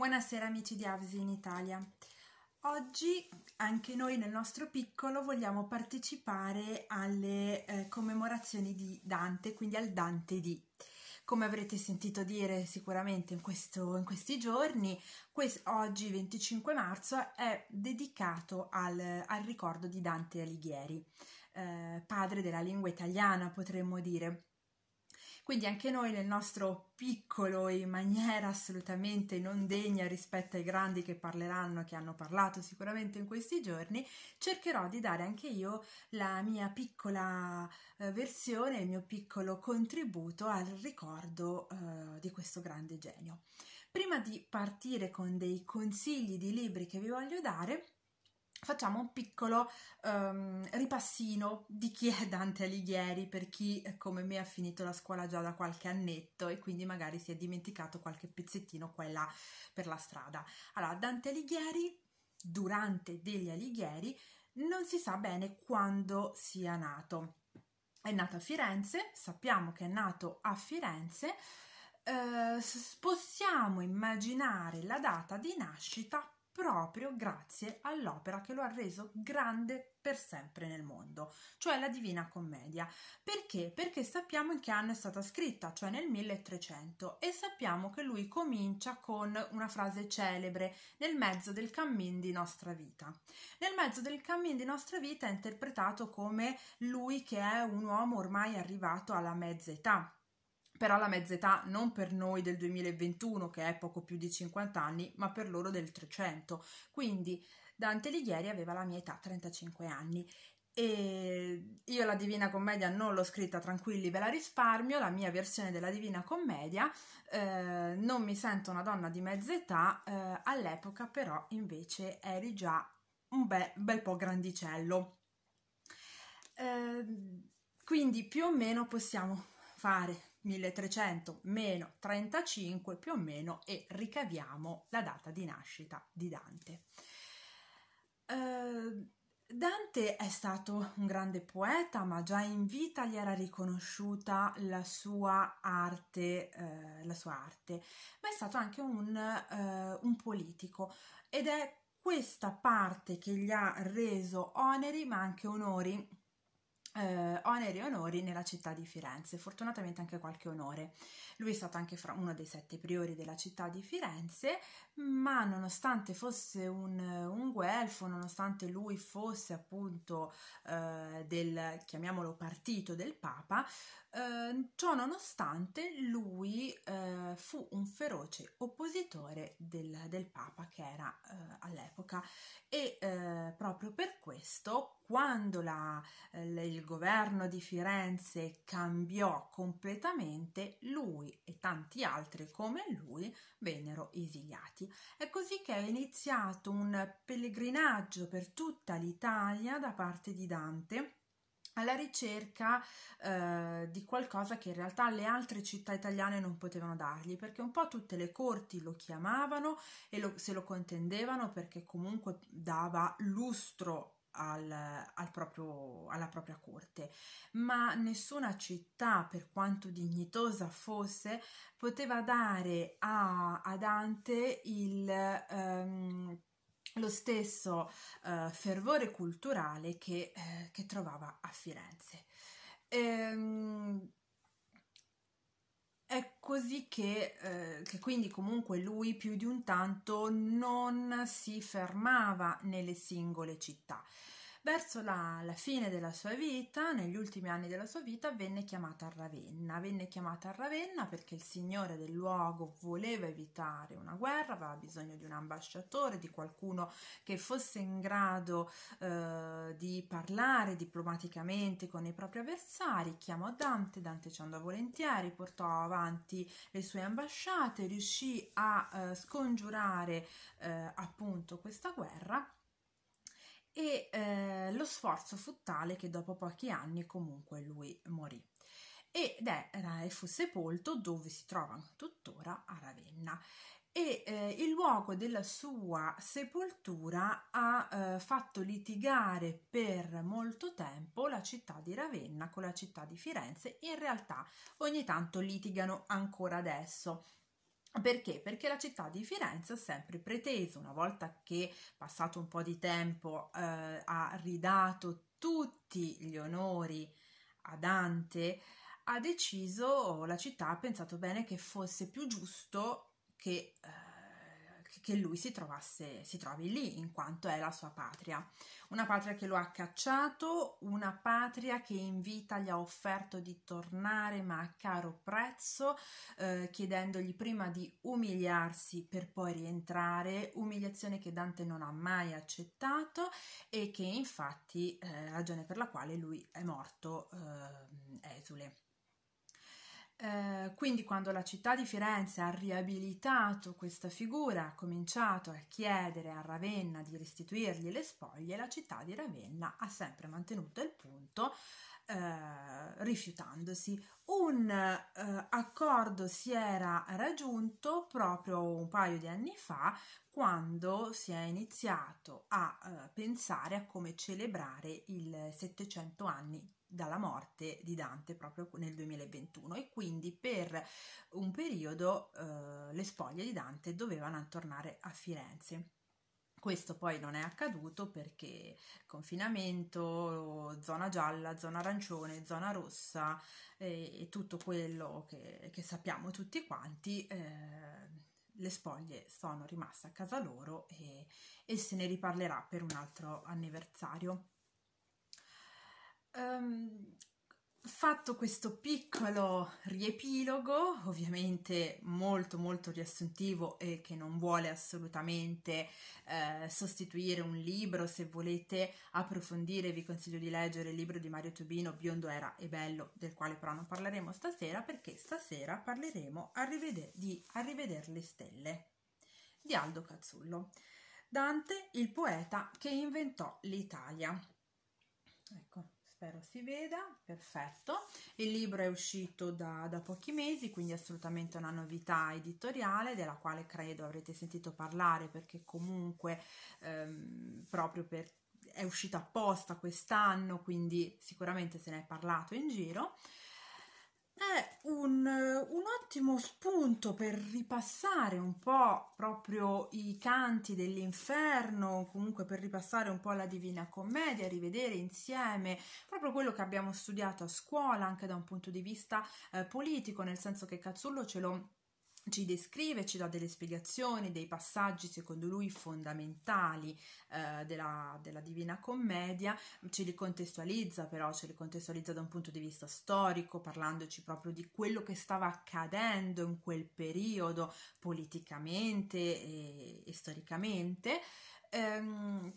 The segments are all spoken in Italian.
Buonasera amici di Avsi in Italia. Oggi anche noi nel nostro piccolo vogliamo partecipare alle eh, commemorazioni di Dante, quindi al Dante di. Come avrete sentito dire sicuramente in, questo, in questi giorni, quest oggi 25 marzo è dedicato al, al ricordo di Dante Alighieri, eh, padre della lingua italiana potremmo dire quindi anche noi nel nostro piccolo e in maniera assolutamente non degna rispetto ai grandi che parleranno, che hanno parlato sicuramente in questi giorni, cercherò di dare anche io la mia piccola eh, versione, il mio piccolo contributo al ricordo eh, di questo grande genio. Prima di partire con dei consigli di libri che vi voglio dare, facciamo un piccolo um, ripassino di chi è Dante Alighieri per chi eh, come me ha finito la scuola già da qualche annetto e quindi magari si è dimenticato qualche pezzettino qua e là per la strada. Allora, Dante Alighieri, durante degli Alighieri, non si sa bene quando sia nato. È nato a Firenze, sappiamo che è nato a Firenze, eh, possiamo immaginare la data di nascita proprio grazie all'opera che lo ha reso grande per sempre nel mondo, cioè la Divina Commedia. Perché? Perché sappiamo in che anno è stata scritta, cioè nel 1300, e sappiamo che lui comincia con una frase celebre, nel mezzo del cammin di nostra vita. Nel mezzo del cammin di nostra vita è interpretato come lui che è un uomo ormai arrivato alla mezza età, però la mezza età non per noi del 2021 che è poco più di 50 anni, ma per loro del 300. Quindi Dante Alighieri aveva la mia età, 35 anni. E io la Divina Commedia non l'ho scritta, tranquilli, ve la risparmio, la mia versione della Divina Commedia, eh, non mi sento una donna di mezza età, eh, all'epoca però invece eri già un bel, bel po' grandicello. Eh, quindi più o meno possiamo fare 1300 meno 35 più o meno e ricaviamo la data di nascita di Dante. Uh, Dante è stato un grande poeta, ma già in vita gli era riconosciuta la sua arte, eh, la sua arte. ma è stato anche un, eh, un politico ed è questa parte che gli ha reso oneri ma anche onori eh, oneri e onori nella città di Firenze, fortunatamente anche qualche onore. Lui è stato anche uno dei sette priori della città di Firenze, ma nonostante fosse un, un guelfo, nonostante lui fosse appunto eh, del, chiamiamolo, partito del Papa, eh, ciò nonostante lui eh, fu un feroce oppositore del, del Papa che era eh, all'epoca e eh, proprio per questo quando la, il governo di Firenze cambiò completamente, lui e tanti altri come lui vennero esiliati. È così che è iniziato un pellegrinaggio per tutta l'Italia da parte di Dante alla ricerca eh, di qualcosa che in realtà le altre città italiane non potevano dargli, perché un po' tutte le corti lo chiamavano e lo, se lo contendevano perché comunque dava lustro al, al proprio, alla propria corte, ma nessuna città, per quanto dignitosa fosse, poteva dare a, a Dante il, ehm, lo stesso eh, fervore culturale che, eh, che, trovava a Firenze. Ehm, è così che, eh, che, quindi comunque lui più di un tanto non si fermava nelle singole città. Verso la, la, fine della sua vita, negli ultimi anni della sua vita, venne chiamata a Ravenna. Venne chiamata a Ravenna perché il signore del luogo voleva evitare una guerra, aveva bisogno di un ambasciatore, di qualcuno che fosse in grado eh, di parlare diplomaticamente con i propri avversari. Chiamò Dante, Dante ci andò volentieri, portò avanti le sue ambasciate, riuscì a eh, scongiurare eh, appunto questa guerra e eh, lo sforzo fu tale che dopo pochi anni comunque lui morì ed era e fu sepolto dove si trova tuttora a Ravenna e eh, il luogo della sua sepoltura ha eh, fatto litigare per molto tempo la città di Ravenna con la città di Firenze in realtà ogni tanto litigano ancora adesso perché? Perché la città di Firenze ha sempre preteso, una volta che passato un po' di tempo eh, ha ridato tutti gli onori a Dante, ha deciso, la città ha pensato bene che fosse più giusto che eh, che lui si trovasse, si trovi lì, in quanto è la sua patria. Una patria che lo ha cacciato, una patria che in vita gli ha offerto di tornare, ma a caro prezzo, eh, chiedendogli prima di umiliarsi per poi rientrare, umiliazione che Dante non ha mai accettato e che infatti è eh, ragione per la quale lui è morto eh, esule. Eh, quindi quando la città di Firenze ha riabilitato questa figura, ha cominciato a chiedere a Ravenna di restituirgli le spoglie, la città di Ravenna ha sempre mantenuto il punto, eh, rifiutandosi. Un eh, accordo si era raggiunto proprio un paio di anni fa quando si è iniziato a eh, pensare a come celebrare il 700 anni dalla morte di Dante proprio nel 2021 e quindi per un periodo eh, le spoglie di Dante dovevano tornare a Firenze. Questo poi non è accaduto perché confinamento, zona gialla, zona arancione, zona rossa e, e tutto quello che, che, sappiamo tutti quanti, eh, le spoglie sono rimaste a casa loro e, e se ne riparlerà per un altro anniversario. Um, fatto questo piccolo riepilogo, ovviamente molto molto riassuntivo e che non vuole assolutamente eh, sostituire un libro, se volete approfondire vi consiglio di leggere il libro di Mario Tubino Biondo era e bello, del quale però non parleremo stasera perché stasera parleremo arriveder- di Arriveder le stelle di Aldo Cazzullo. Dante, il poeta che inventò l'Italia. Ecco spero si veda, perfetto. Il libro è uscito da, da, pochi mesi, quindi assolutamente una novità editoriale della quale credo avrete sentito parlare perché comunque ehm, proprio per, è uscita apposta quest'anno, quindi sicuramente se ne è parlato in giro è un, eh, un, ottimo spunto per ripassare un po' proprio i canti dell'inferno, comunque per ripassare un po' la Divina Commedia, rivedere insieme proprio quello che abbiamo studiato a scuola anche da un punto di vista eh, politico, nel senso che Cazzullo ce lo ci descrive, ci dà delle spiegazioni, dei passaggi secondo lui fondamentali eh, della, della, Divina Commedia, ce li contestualizza però, ce li contestualizza da un punto di vista storico, parlandoci proprio di quello che stava accadendo in quel periodo politicamente e, e storicamente. Ehm,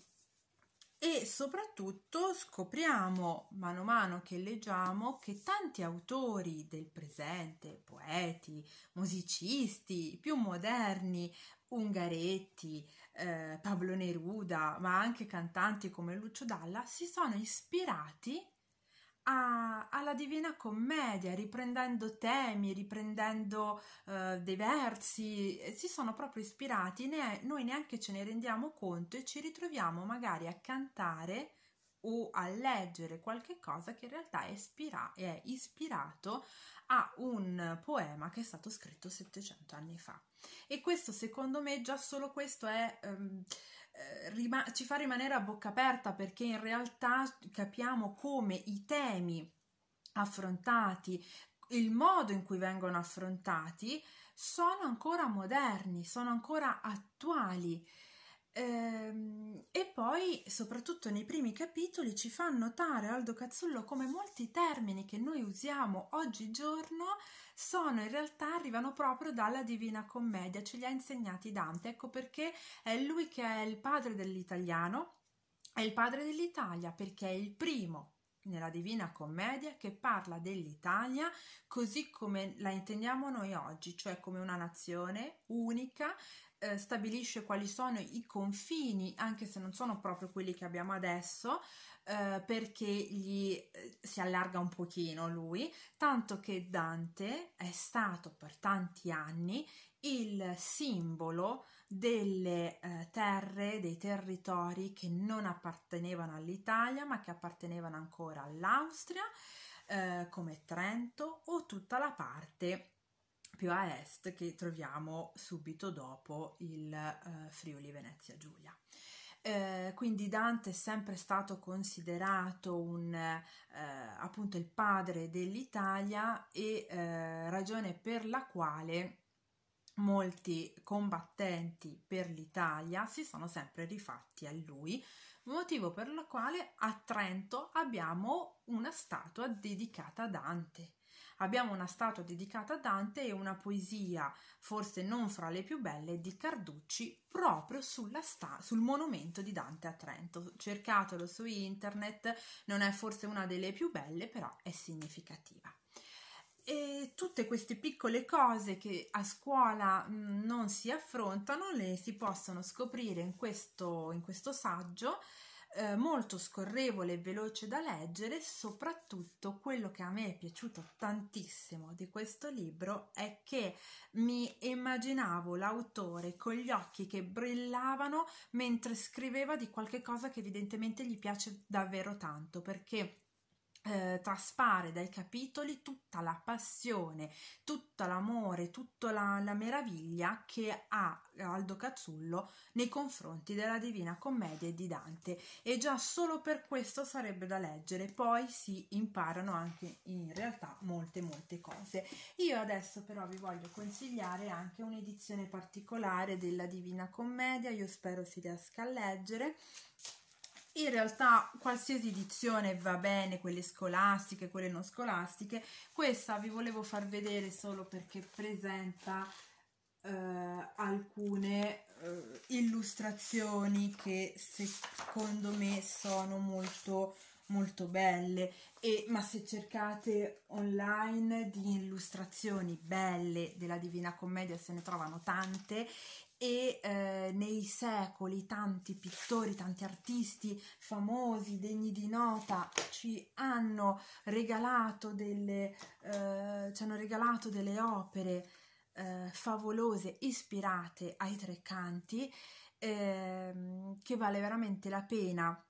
soprattutto scopriamo mano a mano che leggiamo che tanti autori del presente, poeti, musicisti, più moderni, Ungaretti, eh, Pablo Neruda, ma anche cantanti come Lucio Dalla, si sono ispirati a, alla Divina Commedia, riprendendo temi, riprendendo eh, dei versi, si sono proprio ispirati, ne, noi neanche ce ne rendiamo conto e ci ritroviamo magari a cantare o a leggere qualche cosa che in realtà è, ispira- è ispirato a un poema che è stato scritto 700 anni fa. E questo secondo me già solo questo è... Ehm, eh, rima- ci fa rimanere a bocca aperta perché in realtà capiamo come i temi affrontati, il modo in cui vengono affrontati, sono ancora moderni, sono ancora attuali Ehm, e poi, soprattutto nei primi capitoli, ci fa notare Aldo Cazzullo come molti termini che noi usiamo oggigiorno sono in realtà arrivano proprio dalla Divina Commedia, ce li ha insegnati Dante. Ecco perché è lui che è il padre dell'italiano, è il padre dell'Italia perché è il primo nella Divina Commedia che parla dell'Italia così come la intendiamo noi oggi, cioè come una nazione unica eh, stabilisce quali sono i confini, anche se non sono proprio quelli che abbiamo adesso, eh, perché gli eh, si allarga un pochino lui, tanto che Dante è stato per tanti anni il simbolo delle eh, terre, dei territori che non appartenevano all'Italia ma che appartenevano ancora all'Austria, eh, come Trento o tutta la parte più a est che troviamo subito dopo il eh, Friuli Venezia Giulia. Eh, quindi Dante è sempre stato considerato un, eh, appunto il padre dell'Italia e eh, ragione per la quale molti combattenti per l'Italia si sono sempre rifatti a lui, motivo per il quale a Trento abbiamo una statua dedicata a Dante abbiamo una statua dedicata a Dante e una poesia, forse non fra le più belle, di Carducci proprio sta- sul monumento di Dante a Trento. Cercatelo su internet, non è forse una delle più belle, però è significativa. E tutte queste piccole cose che a scuola mm, non si affrontano le si possono scoprire in questo, in questo saggio eh, molto scorrevole e veloce da leggere, soprattutto quello che a me è piaciuto tantissimo di questo libro è che mi immaginavo l'autore con gli occhi che brillavano mentre scriveva di qualche cosa che evidentemente gli piace davvero tanto, perché eh, traspare dai capitoli tutta la passione, tutto l'amore, tutta la, la, meraviglia che ha Aldo Cazzullo nei confronti della Divina Commedia di Dante e già solo per questo sarebbe da leggere, poi si imparano anche in realtà molte molte cose. Io adesso però vi voglio consigliare anche un'edizione particolare della Divina Commedia, io spero si riesca a leggere in realtà qualsiasi edizione va bene, quelle scolastiche, quelle non scolastiche. Questa vi volevo far vedere solo perché presenta eh, alcune eh, illustrazioni che secondo me sono molto molto belle e ma se cercate online di illustrazioni belle della Divina Commedia se ne trovano tante e eh, nei secoli tanti pittori, tanti artisti famosi, degni di nota, ci hanno regalato delle, eh, ci hanno regalato delle opere eh, favolose ispirate ai tre canti ehm, che vale veramente la pena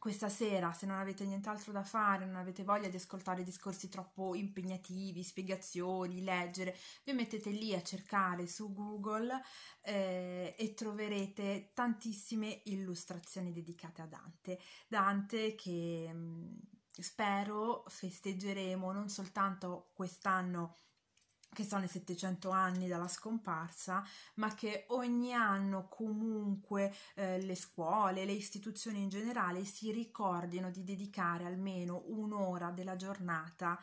questa sera, se non avete nient'altro da fare, non avete voglia di ascoltare discorsi troppo impegnativi, spiegazioni, leggere, vi mettete lì a cercare su Google eh, e troverete tantissime illustrazioni dedicate a Dante. Dante che mh, mm, spero festeggeremo non soltanto quest'anno che sono i 700 anni dalla scomparsa, ma che ogni anno comunque eh, le scuole, le istituzioni in generale si ricordino di dedicare almeno un'ora della giornata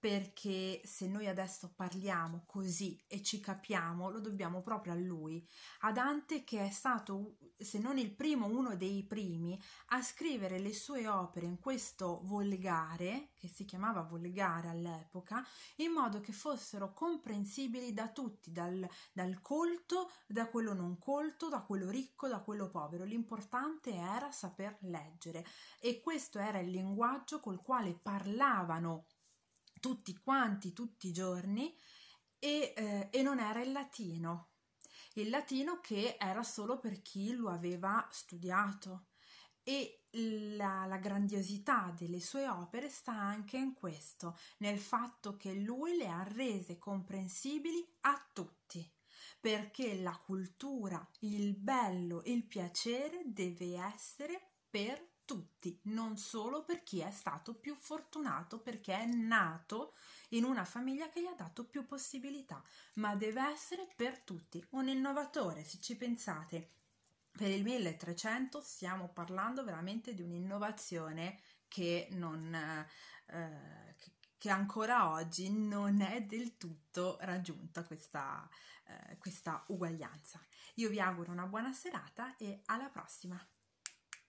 perché se noi adesso parliamo così e ci capiamo, lo dobbiamo proprio a lui, a Dante che è stato, se non il primo, uno dei primi a scrivere le sue opere in questo volgare, che si chiamava volgare all'epoca, in modo che fossero comprensibili da tutti, dal, dal colto, da quello non colto, da quello ricco, da quello povero. L'importante era saper leggere e questo era il linguaggio col quale parlavano tutti quanti, tutti i giorni, e, eh, e non era il latino. Il latino che era solo per chi lo aveva studiato e la, la, grandiosità delle sue opere sta anche in questo, nel fatto che lui le ha rese comprensibili a tutti, perché la cultura, il bello, il piacere deve essere per tutti, non solo per chi è stato più fortunato, perché è nato in una famiglia che gli ha dato più possibilità, ma deve essere per tutti. Un innovatore, se ci pensate, per il 1300 stiamo parlando veramente di un'innovazione che non... Eh, che ancora oggi non è del tutto raggiunta questa, eh, questa uguaglianza. Io vi auguro una buona serata e alla prossima!